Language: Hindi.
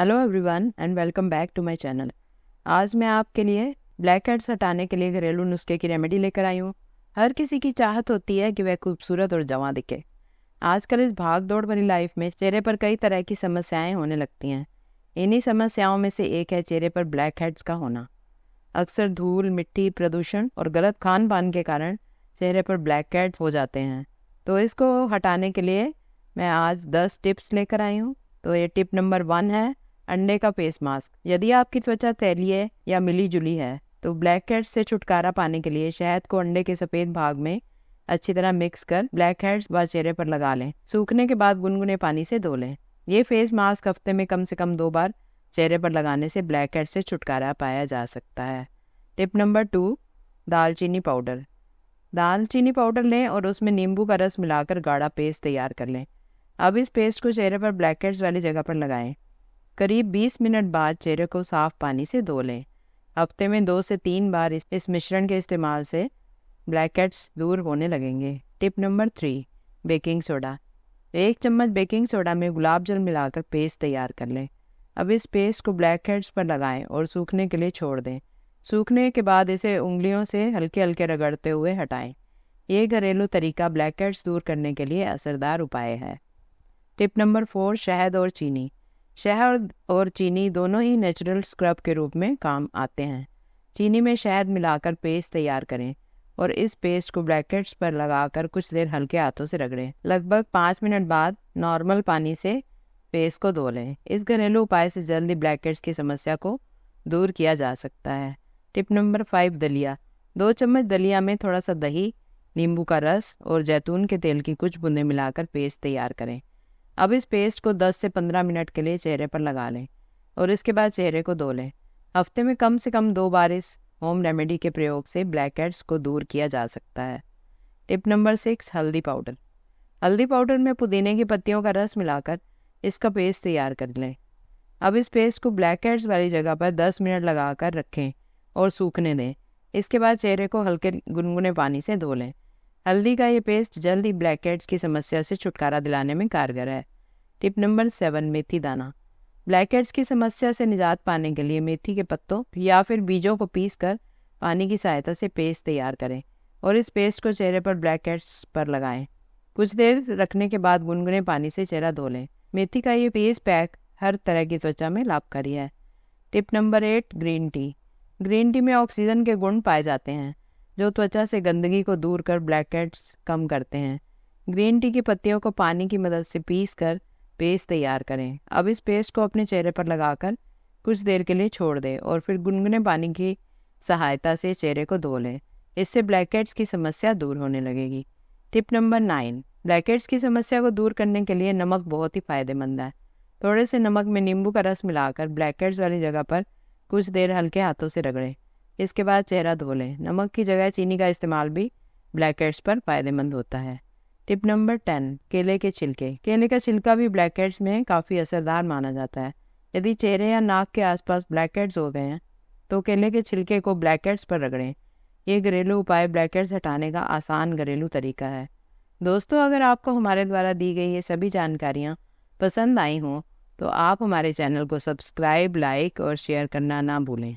Hello everyone and welcome back to my channel आज मैं आपके लिए ब्लैक हेड्स हटाने के लिए घरेलू नुस्खे की रेमेडी लेकर आई हूँ हर किसी की चाहत होती है कि वह खूबसूरत और जवां दिखे आजकल इस भाग दौड़ भरी लाइफ में चेहरे पर कई तरह की समस्याएं होने लगती हैं इन्हीं समस्याओं में से एक है चेहरे पर ब्लैक हेड्स का होना अक्सर धूल मिट्टी प्रदूषण और गलत खान पान के कारण चेहरे पर ब्लैक हेड्स हो जाते हैं तो इसको हटाने के लिए मैं आज दस टिप्स लेकर आई हूँ तो ये टिप नंबर वन है अंडे का फेस मास्क यदि आपकी त्वचा है या मिली जुली है तो ब्लैक हेड्स से छुटकारा पाने के लिए शहद को अंडे के सफेद भाग में अच्छी तरह मिक्स कर ब्लैक हेड्स व चेहरे पर लगा लें सूखने के बाद गुनगुने पानी से धो लें ये फेस मास्क हफ्ते में कम से कम दो बार चेहरे पर लगाने से ब्लैक हेड से छुटकारा पाया जा सकता है टिप नंबर टू दालचीनी पाउडर दालचीनी पाउडर लें और उसमें नींबू का रस मिलाकर गाढ़ा पेस्ट तैयार कर लें अब इस पेस्ट को चेहरे पर ब्लैक हेड्स वाली जगह पर लगाएं करीब 20 मिनट बाद चेहरे को साफ पानी से धो लें हफ्ते में दो से तीन बार इस, इस मिश्रण के इस्तेमाल से ब्लैकेट्स दूर होने लगेंगे tip number three baking soda एक चम्मच बेकिंग सोडा में गुलाब जल मिलाकर पेस्ट तैयार कर लें अब इस पेस्ट को ब्लैक हेड्स पर लगाएं और सूखने के लिए छोड़ दें सूखने के बाद इसे उंगलियों से हल्के हल्के रगड़ते हुए हटाएं। ये घरेलू तरीका ब्लैक हेड्स दूर करने के लिए असरदार उपाय है टिप नंबर फोर शहद और चीनी शहद और चीनी दोनों ही नेचुरल स्क्रब के रूप में काम आते हैं चीनी में शहद मिलाकर पेस्ट तैयार करें और इस पेस्ट को ब्रैकेट्स पर लगाकर कुछ देर हल्के हाथों से रगड़ें लगभग पाँच मिनट बाद नॉर्मल पानी से पेस्ट को धो लें इस घरेलू उपाय से जल्दी ब्लैकेट्स की समस्या को दूर किया जा सकता है टिप नंबर फाइव दलिया दो चम्मच दलिया में थोड़ा सा दही नींबू का रस और जैतून के तेल की कुछ बूंदें मिलाकर पेस्ट तैयार करें अब इस पेस्ट को 10 से 15 मिनट के लिए चेहरे पर लगा लें और इसके बाद चेहरे को धो लें हफ्ते में कम से कम दो बार इस होम रेमेडी के प्रयोग से ब्लैक हेड्स को दूर किया जा सकता है टिप नंबर सिक्स हल्दी पाउडर हल्दी पाउडर में पुदीने की पत्तियों का रस मिलाकर इसका पेस्ट तैयार कर लें अब इस पेस्ट को ब्लैक हेड्स वाली जगह पर 10 मिनट लगाकर रखें और सूखने दें इसके बाद चेहरे को हल्के गुनगुने पानी से धो लें हल्दी का ये पेस्ट जल्द ही ब्लैकहेड्स की समस्या से छुटकारा दिलाने में कारगर है टिप नंबर सेवन मेथी दाना ब्लैकहेड्स की समस्या से निजात पाने के लिए मेथी के पत्तों या फिर बीजों को पीस कर पानी की सहायता से पेस्ट तैयार करें और इस पेस्ट को चेहरे पर ब्लैकहेड्स पर लगाएं कुछ देर रखने के बाद गुनगुने पानी से चेहरा धो लें मेथी का ये पेस्ट पैक हर तरह की त्वचा में लाभकारी है tip number eight green tea green tea में ऑक्सीजन के गुण पाए जाते हैं जो त्वचा से गंदगी को दूर कर ब्लैकहेड्स कम करते हैं ग्रीन टी की पत्तियों को पानी की मदद से पीस कर पेस्ट तैयार करें अब इस पेस्ट को अपने चेहरे पर लगाकर कुछ देर के लिए छोड़ दें और फिर गुनगुने पानी की सहायता से चेहरे को धो लें इससे ब्लैकहेड्स की समस्या दूर होने लगेगी टिप नंबर नाइन ब्लैकहेड्स की समस्या को दूर करने के लिए नमक बहुत ही फ़ायदेमंद है थोड़े से नमक में नींबू का रस मिलाकर ब्लैकहेड्स वाली जगह पर कुछ देर हल्के हाथों से रगड़ें इसके बाद चेहरा धो लें नमक की जगह चीनी का इस्तेमाल भी हेड्स पर फ़ायदेमंद होता है टिप नंबर टेन केले के छिलके केले का छिलका भी हेड्स में काफ़ी असरदार माना जाता है यदि चेहरे या नाक के आसपास हेड्स हो गए हैं तो केले के छिलके को हेड्स पर रगड़ें ये घरेलू उपाय हेड्स हटाने का आसान घरेलू तरीका है दोस्तों अगर आपको हमारे द्वारा दी गई ये सभी जानकारियाँ पसंद आई हों तो आप हमारे चैनल को सब्सक्राइब लाइक और शेयर करना ना भूलें